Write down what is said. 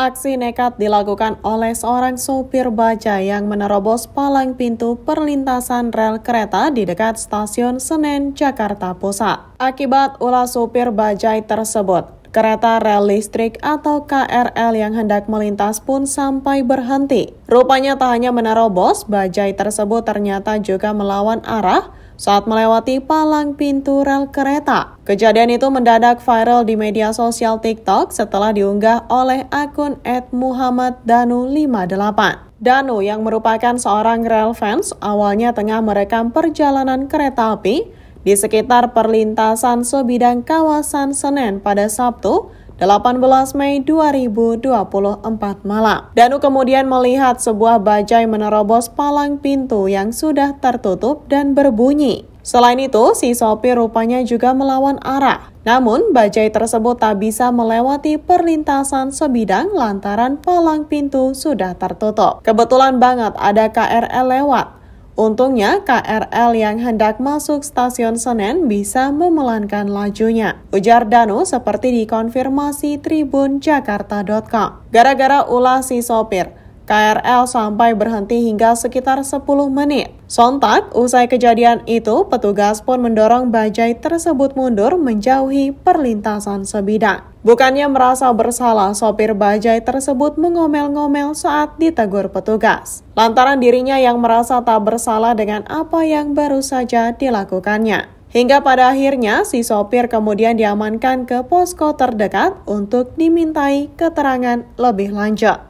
Aksi nekat dilakukan oleh seorang sopir baja yang menerobos palang pintu perlintasan rel kereta di dekat stasiun Senen, Jakarta Pusat. Akibat ulah sopir bajai tersebut, kereta rel listrik atau KRL yang hendak melintas pun sampai berhenti. Rupanya tak hanya menerobos, bajai tersebut ternyata juga melawan arah saat melewati palang pintu rel kereta. Kejadian itu mendadak viral di media sosial TikTok setelah diunggah oleh akun @muhammad_danu58. Danu yang merupakan seorang rel fans awalnya tengah merekam perjalanan kereta api di sekitar perlintasan sebidang kawasan Senen pada Sabtu 18 Mei 2024 malam. Danu kemudian melihat sebuah bajai menerobos palang pintu yang sudah tertutup dan berbunyi. Selain itu, si sopir rupanya juga melawan arah. Namun, bajai tersebut tak bisa melewati perlintasan sebidang lantaran palang pintu sudah tertutup. Kebetulan banget ada KRL lewat. Untungnya, KRL yang hendak masuk stasiun Senen bisa memelankan lajunya. Ujar Danu seperti dikonfirmasi Tribun Jakarta.com. Gara-gara ulah si sopir, KRL sampai berhenti hingga sekitar 10 menit. Sontak, usai kejadian itu, petugas pun mendorong bajai tersebut mundur menjauhi perlintasan sebidang. Bukannya merasa bersalah, sopir bajai tersebut mengomel-ngomel saat ditegur petugas. Lantaran dirinya yang merasa tak bersalah dengan apa yang baru saja dilakukannya. Hingga pada akhirnya, si sopir kemudian diamankan ke posko terdekat untuk dimintai keterangan lebih lanjut.